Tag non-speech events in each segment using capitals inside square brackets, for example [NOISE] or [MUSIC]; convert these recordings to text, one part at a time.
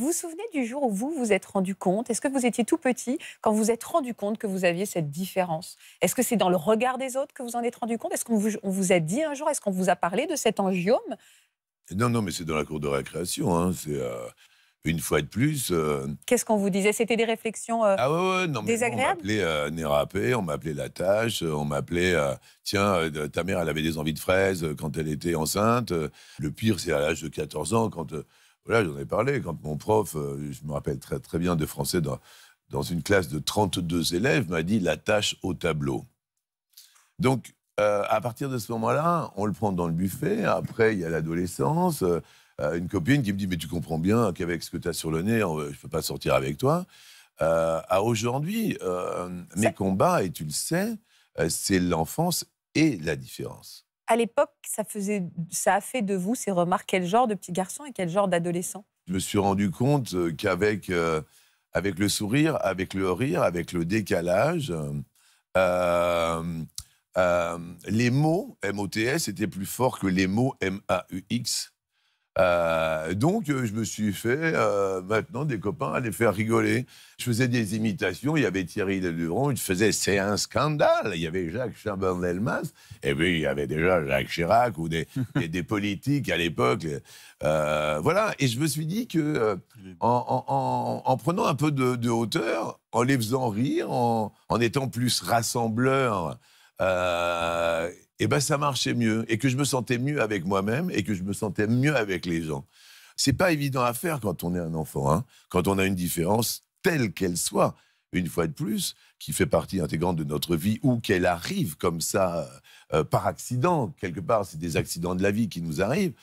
Vous vous souvenez du jour où vous vous êtes rendu compte Est-ce que vous étiez tout petit quand vous êtes rendu compte que vous aviez cette différence Est-ce que c'est dans le regard des autres que vous en êtes rendu compte Est-ce qu'on vous, vous, a dit un jour Est-ce qu'on vous a parlé de cet angiome Non, non, mais c'est dans la cour de récréation. Hein, c'est euh, une fois de plus. Euh, Qu'est-ce qu'on vous disait C'était des réflexions euh, ah ouais, non, désagréables. On m'appelait on m'appelait la tâche, on m'appelait tiens, ta mère, elle avait des envies de fraises quand elle était enceinte. Le pire, c'est à l'âge de 14 ans quand voilà, j'en ai parlé. Quand mon prof, euh, je me rappelle très, très bien de français, dans, dans une classe de 32 élèves, m'a dit la tâche au tableau. Donc, euh, à partir de ce moment-là, on le prend dans le buffet. Après, il y a l'adolescence. Euh, une copine qui me dit Mais tu comprends bien qu'avec ce que tu as sur le nez, je ne peux pas sortir avec toi. à aujourd'hui, mes combats, et tu le sais, c'est l'enfance et la différence à l'époque, ça, faisait, ça a fait de vous, ces remarques, quel genre de petit garçon et quel genre d'adolescent Je me suis rendu compte euh, qu'avec euh, avec le sourire, avec le rire, avec le décalage, euh, les mots, M-O-T-S, étaient plus forts que les mots M-A-U-X. Euh, donc, euh, je me suis fait euh, maintenant des copains à les faire rigoler. Je faisais des imitations. Il y avait Thierry Deluron, il faisait C'est un scandale. Il y avait Jacques Chaban delmas Et puis, il y avait déjà Jacques Chirac ou des, [LAUGHS] des, politiques à l'époque. voilà. Et je me suis dit que en, prenant un peu de, de, hauteur, en les faisant rire, en, étant plus rassembleur, eh ben ça marchait mieux et que je me sentais mieux avec moi-même et que je me sentais mieux avec les gens. C'est pas évident à faire quand on est un enfant, hein. quand on a une différence telle qu'elle soit, une fois de plus, qui fait partie intégrante de notre vie ou qu'elle arrive comme ça euh, euh, par accident quelque part, c'est des accidents de la vie qui nous arrivent.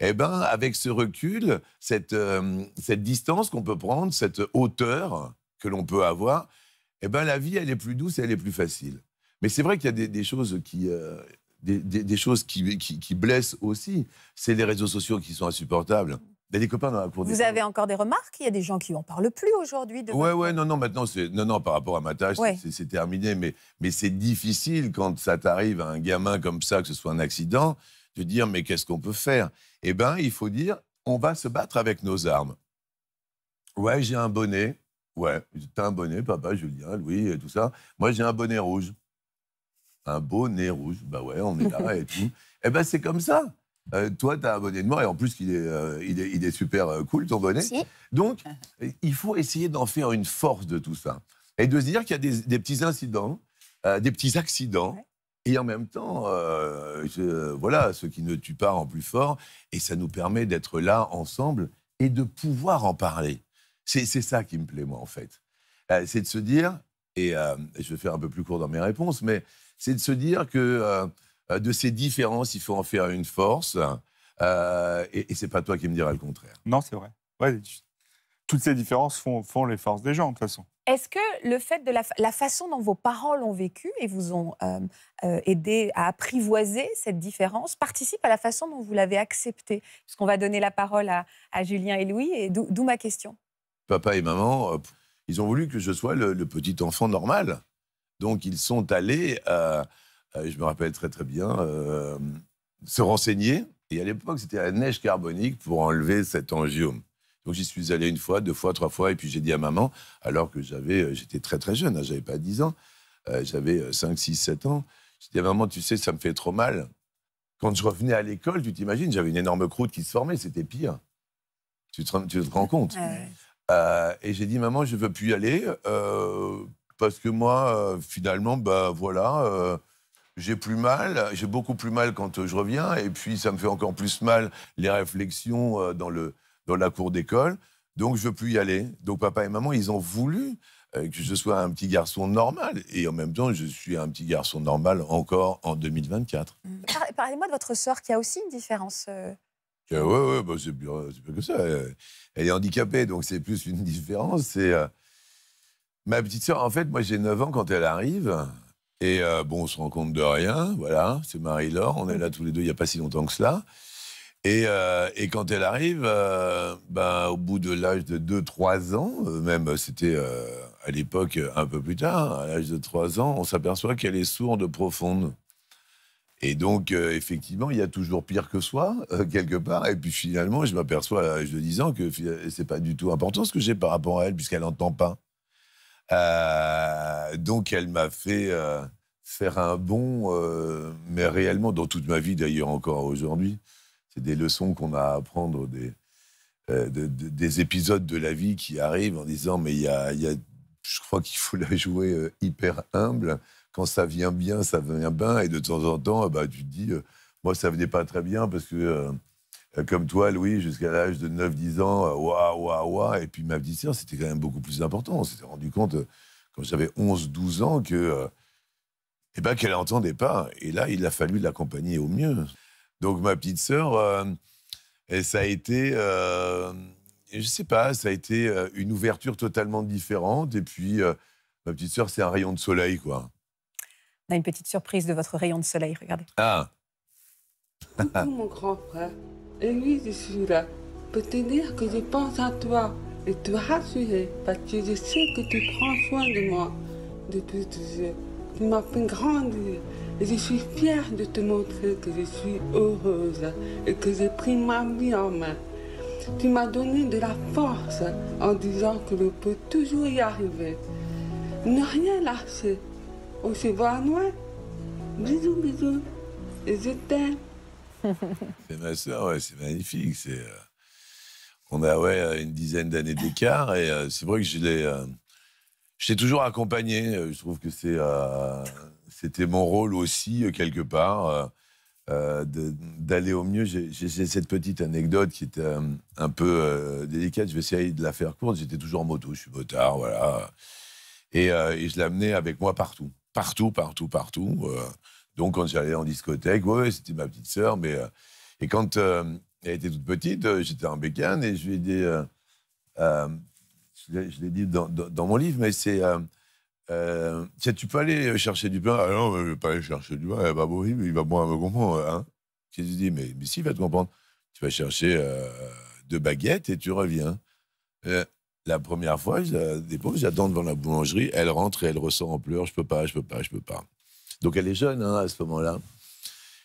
Eh ben avec ce recul, cette euh, distance qu'on peut prendre, cette hauteur que l'on peut avoir, eh ben la vie elle est plus douce, elle est plus facile. Mais c'est vrai qu'il y a des, choses qui. Euh, des, choses qui, qui, blessent aussi, c'est les réseaux sociaux qui sont insupportables. des copains Vous avez encore des remarques Il y a des gens qui n'en parlent plus aujourd'hui Oui, Ouais, ouais, non, non, maintenant, non, non, par rapport à ma tâche, c'est terminé. Mais, mais c'est difficile quand ça t'arrive à un gamin comme ça, que ce soit un accident, de dire mais qu'est-ce qu'on peut faire Eh bien, il faut dire on va se battre avec nos armes. Ouais, j'ai un bonnet. Ouais, t'as un bonnet, papa, Julien, Louis, et tout ça. Moi, j'ai un bonnet rouge un beau nez rouge. Bah ouais, on est là et [LAUGHS] tout. Eh ben, c'est comme ça. Euh, toi, tu as un bonnet de mort et en plus, il est, euh, il est, super euh, cool, ton bonnet. Donc, il faut essayer d'en faire une force de tout ça. Et de se dire qu'il y a des, petits incidents, des petits accidents. Et en même temps, voilà, ce qui ne tue pas en plus fort. Et ça nous permet d'être là ensemble et de pouvoir en parler. C'est ça qui me plaît, moi, en fait. c'est de se dire, et je vais faire un peu plus court dans mes réponses, mais c'est de se dire que euh, euh, de ces différences, il faut en faire une force. Euh, et, et c'est pas toi qui me diras le contraire. Non, c'est vrai. Ouais, toutes ces différences font, les forces des gens, de toute façon. Est-ce que le fait de la, façon dont vos parents l'ont vécu et vous ont aidé à apprivoiser cette différence participe à la façon dont vous l'avez acceptée qu'on va donner la parole à, Julien et Louis, et d'où ma question. Papa et maman, ils ont voulu que je sois le petit enfant normal. Donc ils sont allés, euh, euh, je me rappelle très très bien, euh, se renseigner. Et à l'époque, c'était la neige carbonique pour enlever cet angiome. Donc j'y suis allé une fois, deux fois, trois fois, et puis j'ai dit à maman, alors que j'avais, j'étais très très jeune, je hein, j'avais pas 10 ans, j'avais 5, 6, 7 ans. J'ai dit à maman, tu sais, ça me fait trop mal. Quand je revenais à l'école, tu t'imagines, j'avais une énorme croûte qui se formait, c'était pire. Tu te, tu te, rends compte et j'ai dit, maman, je ne veux plus y aller. Euh, parce que moi, euh, finalement, bah voilà, euh, j'ai plus mal, j'ai beaucoup plus mal quand euh, je reviens, et puis ça me fait encore plus mal les réflexions dans, le, dans la cour d'école. Donc je ne veux plus y aller. Donc papa et maman, ils ont voulu que je sois un petit garçon normal. Et en même temps, je suis un petit garçon normal encore en 2024. Mmh. Parlez-moi de votre sœur, qui a aussi une différence. Oui, oui, bah, c'est plus, que ça. Elle est handicapée, donc c'est plus une différence. C'est Ma petite sœur, en fait, moi j'ai 9 ans quand elle arrive. Et euh, bon, on se rend compte de rien. Voilà, c'est Marie-Laure. On est là tous les deux il n'y a pas si longtemps que cela. Et, euh, quand elle arrive, euh, ben, au bout de l'âge de 2-3 ans, même c'était à l'époque un peu plus tard, hein, à l'âge de 3 ans, on s'aperçoit qu'elle est sourde profonde. Et donc, effectivement, il y a toujours pire que soi, [LAUGHS] quelque part. Et puis finalement, je m'aperçois à l'âge de 10 ans que c'est pas du tout important ce que j'ai par rapport à elle, puisqu'elle n'entend pas. Euh, donc elle m'a fait euh, faire un bon, euh, mais réellement, dans toute ma vie d'ailleurs encore aujourd'hui, c'est des leçons qu'on a à apprendre des, des épisodes de la vie qui arrivent en disant, mais il y a, je crois qu'il faut la jouer hyper humble. Quand ça vient bien, ça vient bien. Et de temps en temps, bah, tu te dis, moi ça venait pas très bien parce que euh, comme toi, Louis, jusqu'à l'âge de 9-10 ans, waouh, waouh, waouh. Et puis ma petite sœur, c'était quand même beaucoup plus important. On s'était rendu compte, euh, quand j'avais 11-12 ans, que, euh, eh ben, qu'elle n'entendait pas. Et là, il a fallu l'accompagner au mieux. Donc ma petite sœur, ça a été, je je sais pas, ça a été une ouverture totalement différente. Et puis ma petite sœur, c'est un rayon de soleil, quoi. On a une petite surprise de votre rayon de soleil, regardez. Ah. mon grand frère. Et lui, je suis là pour te dire que je pense à toi et te rassurer parce que je sais que tu prends soin de moi depuis toujours. Tu m'as fait grandir et je suis fière de te montrer que je suis heureuse et que j'ai pris ma vie en main. Tu m'as donné de la force en disant que l'on peut toujours y arriver. Ne rien lâcher. On se voit à Noël. Bisous, bisous. Et je t'aime. [LAUGHS] c'est ma soeur, ouais, c'est magnifique. C'est, euh, on a ouais, euh, une dizaine d'années d'écart et euh, c'est vrai que je l'ai, toujours accompagné. Je trouve que c'est, c'était mon rôle aussi, quelque part, d'aller au mieux. J'ai, cette petite anecdote qui était un peu délicate. Je vais essayer de la faire courte. J'étais toujours en moto, je suis motard, voilà. Et, et je l'amenais avec moi partout. Partout, partout, partout donc, quand j'allais en discothèque, ouais, c'était ma petite sœur. Mais, euh, et quand euh, elle était toute petite, euh, j'étais en bécane et je lui ai dit, je l'ai dit dans, mon livre, mais c'est. sais, tu peux aller chercher du pain Ah non, je ne vais pas aller chercher du pain, elle va mourir, mais il va moins me comprend. Hein. je lui ai dit, mais, si, il va te comprendre. Tu vas chercher deux baguettes et tu reviens. La première fois, je la dépose, j'attends devant la boulangerie, elle rentre et elle ressort en pleurs, je ne peux pas, je ne peux pas, je ne peux pas. Donc elle est jeune hein, à ce moment-là.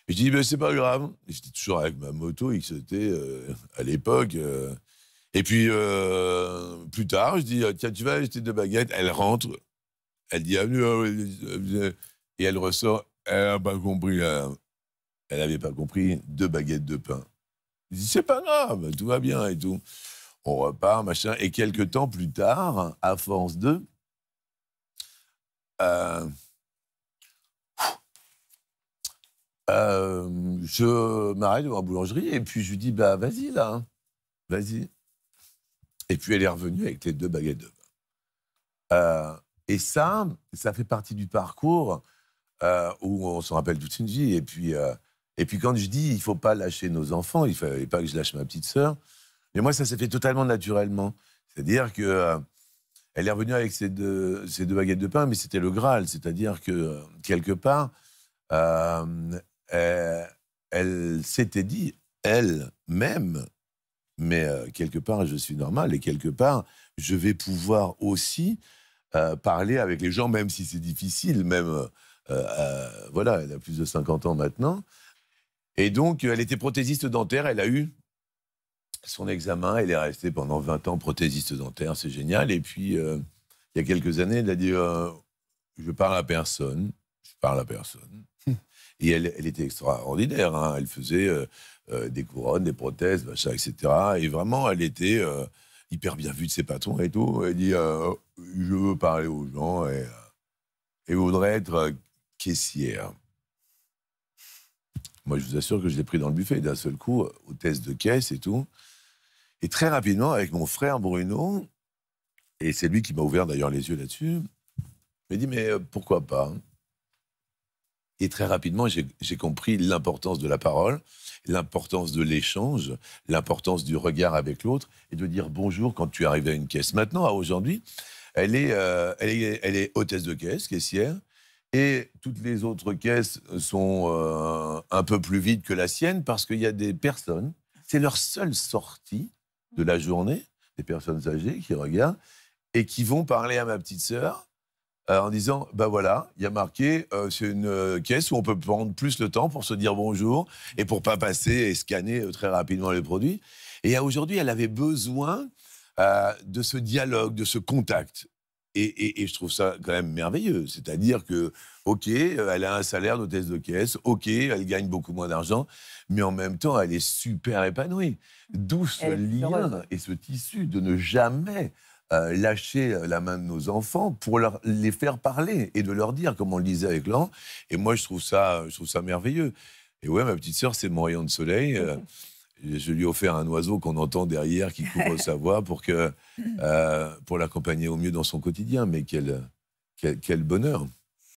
je dis, mais ben, c'est pas grave. J'étais toujours avec ma moto XT euh, à l'époque. Euh. Et puis, euh, plus tard, je dis, tiens, tu vas acheter deux baguettes. Elle rentre. Elle dit, avenue. Ah, ah, et elle ressort. Elle n'a pas compris. Elle n'avait pas compris. Deux baguettes de pain. Je dis, c'est pas grave, tout va bien et tout. On repart, machin. Et quelques temps plus tard, à force de. Euh, je m'arrête devant la boulangerie et puis je lui dis bah vas-y là, vas-y. Et puis elle est revenue avec les deux baguettes de pain. Euh, et ça, ça fait partie du parcours euh, où on s'en rappelle toute une vie. Et puis, et puis quand je dis il faut pas lâcher nos enfants, il fallait pas que je lâche ma petite sœur. Mais moi ça s'est fait totalement naturellement. C'est-à-dire que elle est revenue avec ses deux, deux baguettes de pain, mais c'était le Graal. C'est-à-dire que quelque part, euh, elle s'était dit elle-même, mais euh, quelque part, je suis normal et quelque part, je vais pouvoir aussi euh, parler avec les gens, même si c'est difficile, même, voilà, elle a plus de 50 ans maintenant. Et donc, elle était prothésiste dentaire, elle a eu son examen, elle est restée pendant 20 ans prothésiste dentaire, c'est génial. Et puis, il y a quelques années, elle a dit, je parle à personne, je parle à personne. Hum. Et elle, elle était extraordinaire. Hein. Elle faisait euh, euh, des couronnes, des prothèses, etc. Et vraiment, elle était euh, hyper bien vue de ses patrons et tout. Elle dit Je veux parler aux gens et, et voudrais être caissière. Moi, je vous assure que je l'ai pris dans le buffet d'un seul coup, hôtesse de caisse et tout. Et très rapidement, avec mon frère Bruno, et c'est lui qui m'a ouvert d'ailleurs les yeux là-dessus, il m'a dit Mais pourquoi pas hein. Et très rapidement, j'ai compris l'importance de la parole, l'importance de l'échange, l'importance du regard avec l'autre et de dire bonjour quand tu arrives à une caisse. Maintenant, à aujourd'hui, elle, est, euh, elle est hôtesse de caisse, caissière, et toutes les autres caisses sont euh, un peu plus vides que la sienne parce qu'il y a des personnes, c'est leur seule sortie de la journée, des personnes âgées qui regardent et qui vont parler à ma petite sœur euh, en disant bah voilà, il y a marqué, euh, c'est une euh, caisse où on peut prendre plus le temps pour se dire bonjour et pour pas passer et scanner très rapidement les produits. Et aujourd'hui, elle avait besoin de ce dialogue, de ce contact. Et, et, je trouve ça quand même merveilleux. C'est-à-dire que, OK, elle a un salaire d'hôtesse de caisse, OK, elle gagne beaucoup moins d'argent, mais en même temps, elle est super épanouie. D'où ce lien et ce tissu de ne jamais euh, lâcher euh, la main de nos enfants pour leur, les faire parler et de leur dire, comme on le disait avec l'an. Et moi, je trouve ça, je trouve ça merveilleux. Et ouais, ma petite sœur, c'est mon rayon de soleil. Euh, mhm. je lui ai offert un oiseau qu'on entend derrière qui couvre [LAUGHS] sa voix pour mhm. pour l'accompagner au mieux dans son quotidien. Mais quel, quel bonheur!